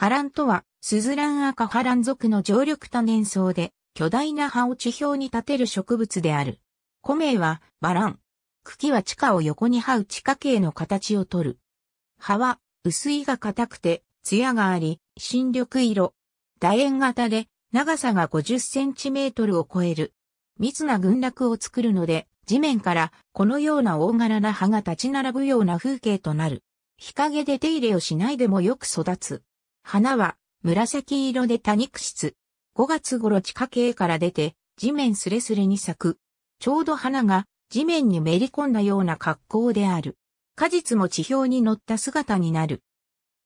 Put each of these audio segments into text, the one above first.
ハランとは、スズラン赤ハラン属の常緑多年草で、巨大な葉を地表に立てる植物である。古名は、バラン。茎は地下を横に這う地下茎の形をとる。葉は、薄いが硬くて、艶があり、新緑色。楕円型で、長さが50センチメートルを超える。密な群落を作るので、地面からこのような大柄な葉が立ち並ぶような風景となる。日陰で手入れをしないでもよく育つ。花は紫色で多肉質。5月頃地下茎から出て地面すれすれに咲く。ちょうど花が地面にめり込んだような格好である。果実も地表に乗った姿になる。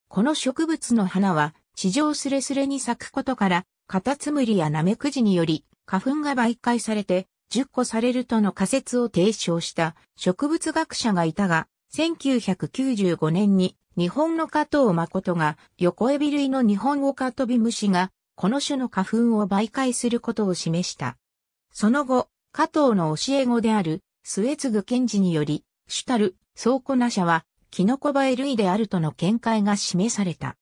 この植物の花は地上すれすれに咲くことから、カタツムリやナメクジにより花粉が媒介されて、10個されるとの仮説を提唱した植物学者がいたが、1995年に日本の加藤誠が横エビ類の日本オカトビムシがこの種の花粉を媒介することを示した。その後、加藤の教え子である末継賢治により、主たる倉庫な社はキノコバエ類であるとの見解が示された。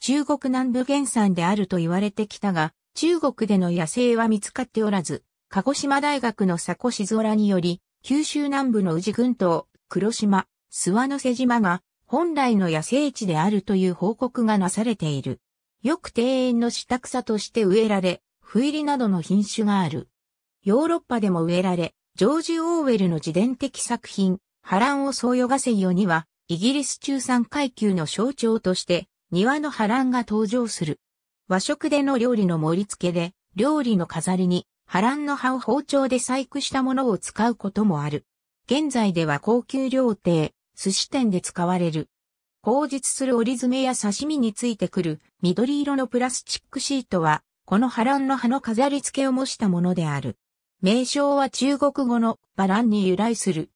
中国南部原産であると言われてきたが、中国での野生は見つかっておらず、鹿児島大学の佐古静空により、九州南部の宇治群島、黒島、諏訪之瀬島が本来の野生地であるという報告がなされている。よく庭園の下草として植えられ、不入りなどの品種がある。ヨーロッパでも植えられ、ジョージ・オーウェルの自伝的作品、波乱をそうよがせよには、イギリス中産階級の象徴として、庭の波乱が登場する。和食での料理の盛り付けで、料理の飾りに、波乱の葉を包丁で細工したものを使うこともある。現在では高級料亭、寿司店で使われる。口実する折り詰めや刺身についてくる緑色のプラスチックシートは、このハランの葉の飾り付けを模したものである。名称は中国語のバランに由来する。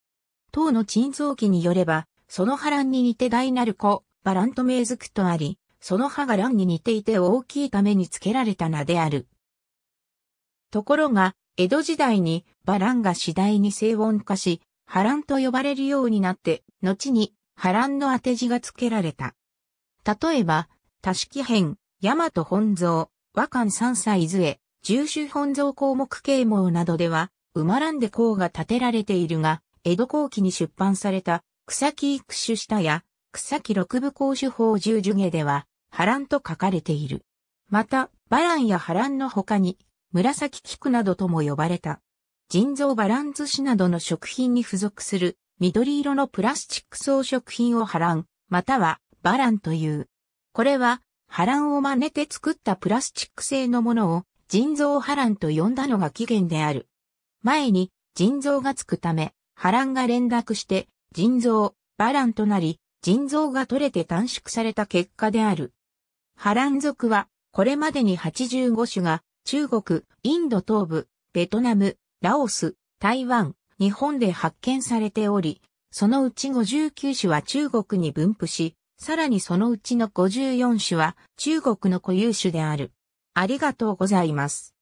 唐の沈蔵記によれば、その波乱に似て大なる子、バランと名付くとあり、その葉が乱に似ていて大きいために付けられた名である。ところが、江戸時代にバランが次第に静音化し、波乱と呼ばれるようになって、後に波乱の当て字が付けられた。例えば、多式編、大和本蔵、和漢三歳図へ、重種本蔵項目啓蒙などでは、馬らんで項が建てられているが、江戸後期に出版された、草木育種下や、草木六部公主法十樹下では、波乱と書かれている。また、バランや波乱の他に、紫菊などとも呼ばれた。腎臓バランス紙などの食品に付属する緑色のプラスチック装飾品をハラン、またはバランという。これは、ハランを真似て作ったプラスチック製のものを腎臓ハランと呼んだのが起源である。前に腎臓がつくため、ハランが連絡して腎臓、バランとなり、腎臓が取れて短縮された結果である。ハラン族は、これまでに85種が、中国、インド東部、ベトナム、ラオス、台湾、日本で発見されており、そのうち59種は中国に分布し、さらにそのうちの54種は中国の固有種である。ありがとうございます。